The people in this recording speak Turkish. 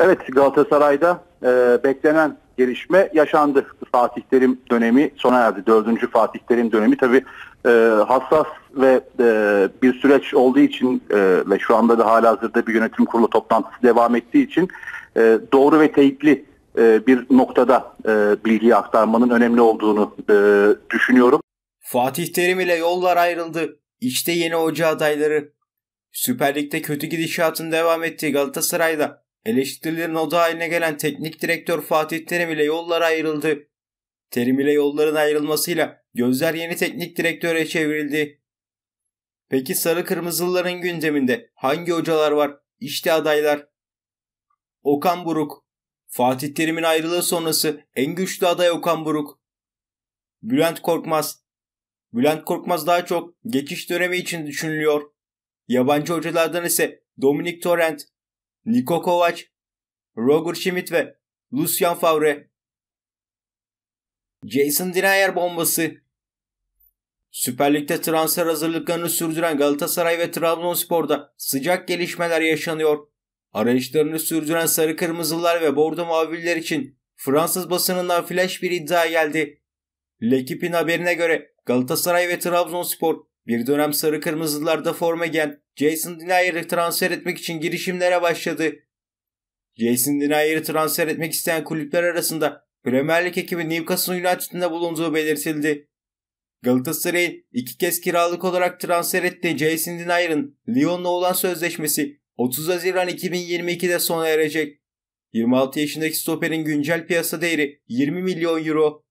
Evet Galatasaray'da e, beklenen gelişme yaşandı. Fatih Terim dönemi sona erdi. Dördüncü Fatih Terim dönemi tabi e, hassas ve e, bir süreç olduğu için e, ve şu anda da hala hazırda bir yönetim kurulu toplantısı devam ettiği için e, doğru ve teyitli e, bir noktada e, bilgiyi aktarmanın önemli olduğunu e, düşünüyorum. Fatih Terim ile yollar ayrıldı. İşte yeni hoca adayları. Süper Lig'de kötü gidişatın devam ettiği Galatasaray'da Eleştirilerin odağı haline gelen teknik direktör Fatih Terim ile yollara ayrıldı. Terim ile yolların ayrılmasıyla gözler yeni teknik direktöre çevrildi. Peki sarı kırmızılıların gündeminde hangi hocalar var? İşte adaylar. Okan Buruk. Fatih Terim'in ayrılığı sonrası en güçlü aday Okan Buruk. Bülent Korkmaz. Bülent Korkmaz daha çok geçiş dönemi için düşünülüyor. Yabancı hocalardan ise Dominik Torrent, Niko Kovac, Roger Schmidt ve Lucian Favre. Jason Denier bombası. Süper Lig'de transfer hazırlıklarını sürdüren Galatasaray ve Trabzonspor'da sıcak gelişmeler yaşanıyor. Arayışlarını sürdüren sarı kırmızılar ve bordo maviler için Fransız basınından flash bir iddia geldi. L'Equipe'in haberine göre Galatasaray ve Trabzonspor bir dönem sarı kırmızılarda forma giyen Jason Denier'i transfer etmek için girişimlere başladı. Jason Denier'i transfer etmek isteyen kulüpler arasında Premier Lig ekibi Newcastle United'ın bulunduğu belirtildi. Galatasaray, iki kez kiralık olarak transfer ettiği Jason Denier'ın Lyon'la olan sözleşmesi 30 Haziran 2022'de sona erecek. 26 yaşındaki stoperin güncel piyasa değeri 20 milyon euro.